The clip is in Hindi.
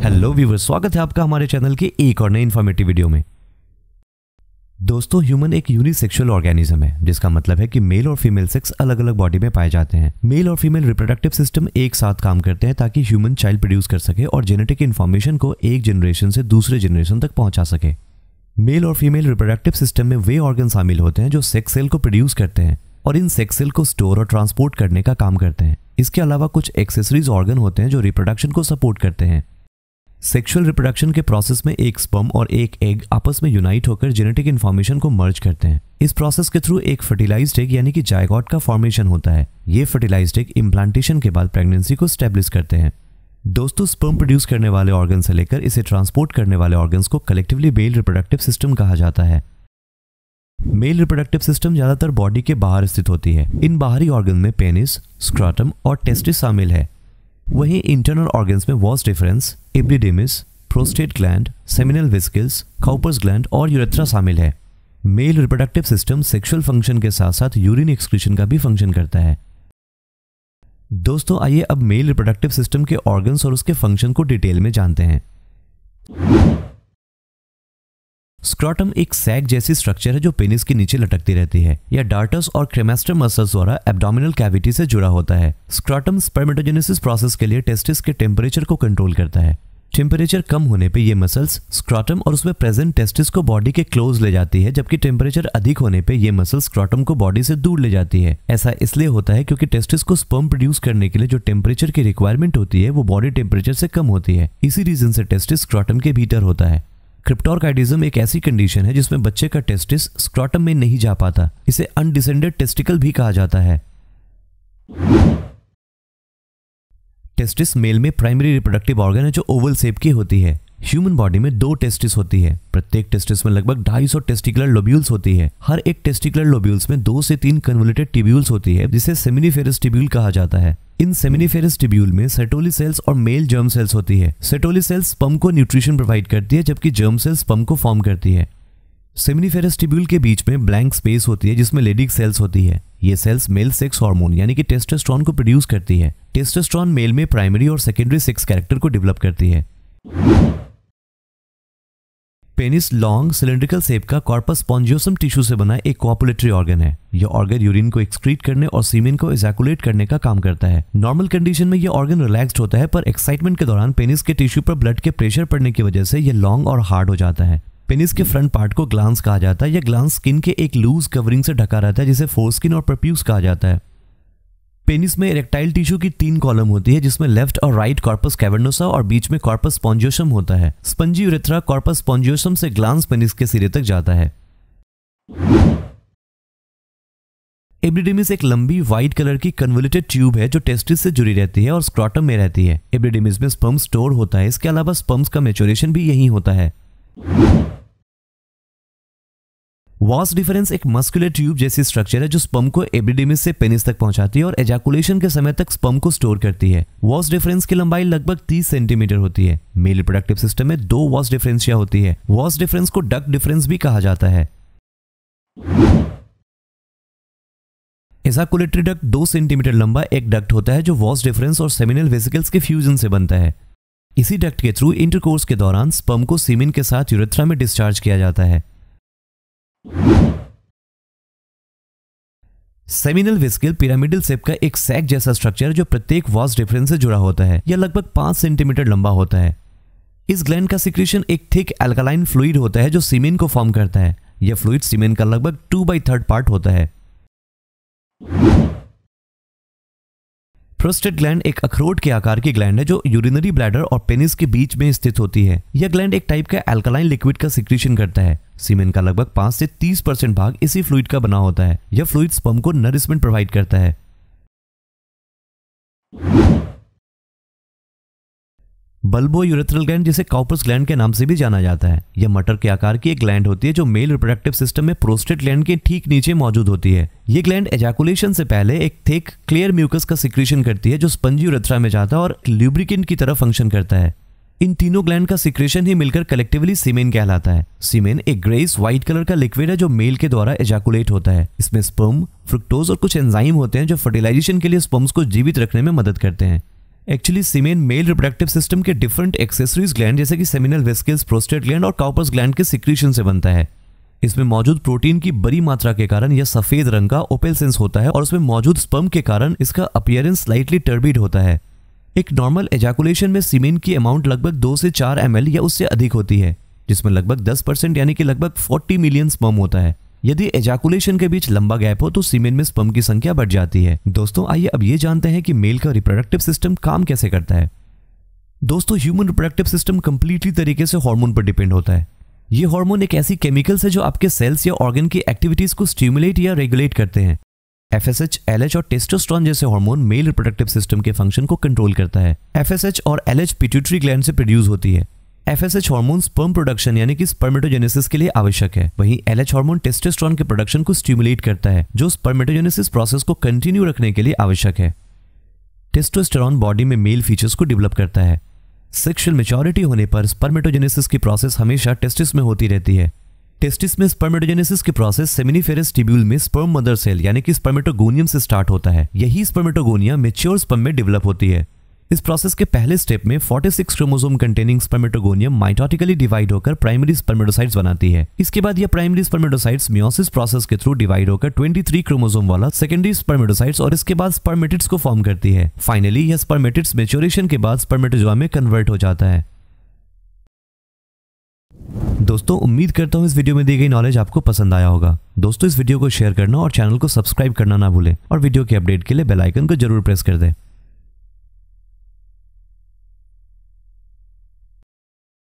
हेलो व्यूवर स्वागत है आपका हमारे चैनल के एक और नए इन्फॉर्मेटिव वीडियो में दोस्तों ह्यूमन एक यूनिसेक्सुअल ऑर्गेनिज्म है जिसका मतलब है कि मेल और फीमेल सेक्स अलग अलग बॉडी में पाए जाते हैं मेल और फीमेल रिप्रोडक्टिव सिस्टम एक साथ काम करते हैं ताकि ह्यूमन चाइल्ड प्रोड्यूस कर सके और जेनेटिक इन्फॉर्मेशन को एक जनरेशन से दूसरे जनरेशन तक पहुंचा सके मेल और फीमेल रिप्रोडक्टिव सिस्टम में वे ऑर्गन शामिल होते हैं जो सेक्स सेल को प्रोड्यूस करते हैं और इन सेक्स सेल को स्टोर और ट्रांसपोर्ट करने का काम करते हैं इसके अलावा कुछ एक्सेसरीज ऑर्गन होते हैं जो रिप्रोडक्शन को सपोर्ट करते हैं सेक्सुअल रिप्रोडक्शन के प्रोसेस में एक स्पर्म और एक एग आपस में यूनाइट होकर जेनेटिक इन्फॉर्मेशन को मर्ज करते हैं इस प्रोसेस के थ्रू एक फर्टिलाइज्ड एग यानी कि जायगॉट का फॉर्मेशन होता है ये फर्टिलाइज्ड एग इम्प्लांटेशन के बाद प्रेगनेंसी को स्टेब्लिश करते हैं दोस्तों स्पर्म प्रोड्यूस करने वाले ऑर्गन से लेकर इसे ट्रांसपोर्ट करने वाले ऑर्गन्स को कलेक्टिवली मेल रिप्रोडक्टिव सिस्टम कहा जाता है मेल रिप्रोडक्टिव सिस्टम ज़्यादातर बॉडी के बाहर स्थित होती है इन बाहरी ऑर्गन में पेनिस स्क्राटम और टेस्टिस शामिल है वहीं इंटरनल ऑर्गन में vas deferens epididymis prostate gland seminal vesicles Cowper's gland और यूरेथ्रा शामिल है male reproductive system sexual function के साथ साथ यूरिन एक्सक्रीशन का भी फंक्शन करता है दोस्तों आइए अब मेल रिप्रोडक्टिव सिस्टम के ऑर्गन्स और उसके फंक्शन को डिटेल में जानते हैं स्क्रॉटम एक सैक जैसी स्ट्रक्चर है जो पेनिस के नीचे लटकती रहती है यह डार्टस और क्रेमेस्टर मसल्स द्वारा एब्डोमिनल कैविटी से जुड़ा होता है स्क्रॉटम स्पर्मेटोजेनेसिस प्रोसेस के लिए टेस्टिस के टेम्परेचर को कंट्रोल करता है टेम्परेचर कम होने पे ये मसल्स स्क्रॉटम और उसमें प्रेजेंट टेस्टिस को बॉडी के क्लोज ले जाती है जबकि टेम्परेचर अधिक होने पे ये मसल्स स्क्रॉटम को बॉडी से दूर ले जाती है ऐसा इसलिए होता है क्योंकि टेस्टिस को स्पर्म प्रोड्यूस करने के लिए जो टेम्परेचर की रिक्वायरमेंट होती है वो बॉडी टेम्परेचर से कम होती है इसी रीजन से टेस्टिस स्क्रॉटम के भीतर होता है क्रिप्टोरकाइडिज्म एक ऐसी कंडीशन है जिसमें बच्चे का टेस्टिस स्क्रॉटम में नहीं जा पाता इसे अनडिसेंडेड टेस्टिकल भी कहा जाता है टेस्टिस मेल में प्राइमरी रिप्रोडक्टिव ऑर्गन है जो ओवल शेप की होती है ह्यूमन बॉडी में दो टेस्टिस होती है प्रत्येक टेस्टिस में लगभग 250 टेस्टिकुलर लोब्यूल्स होती है हर एक टेस्टिकुलर लोब्यूल्स में दो से तीन कन्वलेटेड टिब्यूल्स होती है जिसे सेमिनिफेरस टिब्यूल कहा जाता है इन सेमिनिफेरस टिब्यूल में सेटोली सेल्स और मेल जर्म सेल्स होती है सेटोली सेल्स पम्प को न्यूट्रिशन प्रोवाइड करती है जबकि जर्म सेल्स पम्प को फॉर्म करती है सेमिनिफेरस टिब्यूल के बीच में ब्लैंक स्पेस होती है जिसमें लेडिक सेल्स होती है ये सेल्स मेल सेक्स हार्मोन यानी कि टेस्टोस्टेरोन को प्रोड्यूस करती है टेस्टोस्टेरोन मेल में प्राइमरी और सेकेंडरी सेक्स कैरेक्टर को डेवलप करती है पेनिस लॉन्ग सिलेंड्रिकल सेप का कॉर्पस स्पॉन्जियोसम टिश्यू से बना एक कॉपुलेटरी ऑर्गन है यह ऑर्गन यूरिन को एक्सक्रीट करने और सीमेन को एजैकुलेट करने का काम करता है नॉर्मल कंडीशन में यह ऑर्गन रिलैक्स्ड होता है पर एक्साइटमेंट के दौरान पेनिस के टिश्यू पर ब्लड के प्रेशर पड़ने की वजह से यह लॉन्ग और हार्ड हो जाता है पेनिस के फ्रंट पार्ट को ग्लांस कहा जाता है यह ग्लांस स्किन के एक लूज कवरिंग से ढका रहता है जिसे फोरस्किन और प्रप्यूस कहा जाता है पेनिस में इरेक्टाइल टिश्यू की तीन कॉलम होती है जिसमें लेफ्ट और राइट कॉर्पस कैवर्नोसा और बीच में कॉर्पस पॉन्जियोसम होता है स्पंजी यूरेथ्रा कॉर्पस पॉन्जियोसम से ग्लांस पेनिस के सिरे तक जाता है एब्रिडेमिस एक लंबी व्हाइट कलर की कन्वोलेटेड ट्यूब है जो टेस्टिस से जुड़ी रहती है और स्क्रॉटम में रहती है एब्रिडेमिस में स्पम्प स्टोर होता है इसके अलावा स्पम्प का मेचोरेशन भी यही होता है वास डिफरेंस एक मस्कुलर ट्यूब जैसी स्ट्रक्चर है जो स्पम को एबिडिमिस से पेनिस तक पहुंचाती है और एजाकुलेशन के समय तक स्पम को स्टोर करती है वॉस डिफरेंस की लंबाई लगभग 30 सेंटीमीटर होती है मेल रिप्रोडक्टिव सिस्टम में दो वॉस डिफरेंसिया होती है वास डिफरेंस को डक डिफरेंस भी कहा जाता है एजाकुलेटरी डक्ट दो सेंटीमीटर लंबा एक डक्ट होता है जो वॉस डिफरेंस और सेमिनल वेसिकल्स के फ्यूजन से बनता है इसी डक्ट के थ्रू इंटरकोर्स के दौरान स्पम को सीमिन के साथ यूरेथ्रा में डिस्चार्ज किया जाता है सेमिनल विस्किल पिरामिडल सेप का एक सैक जैसा स्ट्रक्चर जो प्रत्येक वॉस डिफरेंस से जुड़ा होता है यह लगभग पांच सेंटीमीटर लंबा होता है इस ग्लैंड का सिक्रेशन एक थिक एल्कालाइन फ्लूड होता है जो सीमेन को फॉर्म करता है यह फ्लूड सीमेन का लगभग टू बाई थर्ड पार्ट होता है प्रोस्टेट ग्लैंड एक अखरोट के आकार की ग्लैंड है जो यूरिनरी ब्लैडर और पेनिस के बीच में स्थित होती है यह ग्लैंड एक टाइप का एल्कलाइन लिक्विड का सिक्रेशन करता है सीमेन का लगभग पांच से तीस परसेंट भाग इसी फ्लूड का बना होता है यह फ्लूड स्पम को नरिशमेंट प्रोवाइड करता है बल्बो यूरेथ्रल ग्लैंड जिसे कॉपर्स ग्लैंड के नाम से भी जाना जाता है यह मटर के आकार की एक ग्लैंड होती है जो मेल रिप्रोडक्टिव सिस्टम में प्रोस्टेट ग्लैंड के ठीक नीचे मौजूद होती है ये ग्लैंड एजाकुलेशन से पहले एक थेक क्लियर म्यूकस का सिक्रेशन करती है जो स्पंजी यूरेथ्रा में जाता है और ल्यूब्रिकेंट की तरह फंक्शन करता है इन तीनों ग्लैंड का सिक्रेशन ही मिलकर कलेक्टिवली सीमेन कहलाता है सीमेन एक ग्रेस व्हाइट कलर का लिक्विड है जो मेल के द्वारा एजाकुलेट होता है इसमें स्पर्म फ्रुक्टोज और कुछ एंजाइम होते हैं जो फर्टिलाइजेशन के लिए स्पर्म्स को जीवित रखने में मदद करते हैं actually semen male reproductive system के डिफरेंट एक्सेसरीज ग्लैंड जैसे कि सेमिनल वेस्किल्स प्रोस्टेट ग्लैंड और काउपर्स ग्लैंड के सिक्रीशन से बनता है इसमें मौजूद प्रोटीन की बड़ी मात्रा के कारण यह सफेद रंग का ओपेलसेंस होता है और उसमें मौजूद स्पर्म के कारण इसका अपियरेंस स्लाइटली टर्बिड होता है एक नॉर्मल एजाकुलेशन में सीमेन की अमाउंट लगभग दो से चार एम या उससे अधिक होती है जिसमें लगभग दस परसेंट यानी कि लगभग फोर्टी मिलियन स्पर्म होता है यदि एजाकुलेशन के बीच लंबा गैप हो तो सीमेन में स्पम की संख्या बढ़ जाती है दोस्तों आइए अब ये जानते हैं कि मेल का रिप्रोडक्टिव सिस्टम काम कैसे करता है दोस्तों ह्यूमन रिप्रोडक्टिव सिस्टम कंप्लीटली तरीके से हार्मोन पर डिपेंड होता है ये हार्मोन एक ऐसी केमिकल्स है जो आपके सेल्स या ऑर्गन की एक्टिविटीज को स्टिमुलेट या रेगुलेट करते हैं F S H L H और टेस्टोस्ट्रॉन जैसे हार्मोन मेल रिप्रोडक्टिव सिस्टम के फंक्शन को कंट्रोल करता है एफ एस एच और एल एच पिट्यूटरी ग्लैंड से प्रोड्यूस होती है F S H hormone sperm production यानी कि स्पर्मेटोजेनेसिस के लिए आवश्यक है वहीं एल एच हॉर्मोन टेस्टोस्टेरोन के प्रोडक्शन को स्टिमुलेट करता है जो स्पर्मेटोजेनेसिस प्रोसेस को कंटिन्यू रखने के लिए आवश्यक है टेस्टोस्टेरॉन बॉडी में मेल फीचर्स को डेवलप करता है सेक्शुअल मेच्योरिटी होने पर स्पर्मेटोजेनेसिस की प्रोसेस हमेशा टेस्टिस में होती रहती है टेस्टिस में स्पर्मेटोजेनेसिस की प्रोसेस सेमिनिफेरस टिब्यूल में स्पर्म मदर सेल यानी कि स्पर्मेटोगोनियम से स्टार्ट होता है यही स्पर्मेटोगोनिया मेच्योर स्पर्म में डेवलप होती है इस प्रोसेस के पहले स्टेप में 46 six chromosome containing spermatogonium mitotically divide होकर प्राइमरी स्पर्मेटोसाइट्स बनाती है इसके बाद यह प्राइमरी स्पर्मेटोसाइट्स मियोसिस प्रोसेस के थ्रू डिवाइड होकर 23 क्रोमोजोम वाला सेकेंडरी स्पर्मेटोसाइट्स और इसके बाद स्पर्मेटिट्स को फॉर्म करती है फाइनली यह स्पर्मेटिट्स मेच्योरेशन के बाद स्पर्मेटोजोआ में कन्वर्ट हो जाता है दोस्तों उम्मीद करता हूँ इस वीडियो में दी गई नॉलेज आपको पसंद आया होगा दोस्तों इस वीडियो को शेयर करना और चैनल को सब्सक्राइब करना ना भूलें और वीडियो के अपडेट के लिए बेल आइकन को जरूर प्रेस कर दें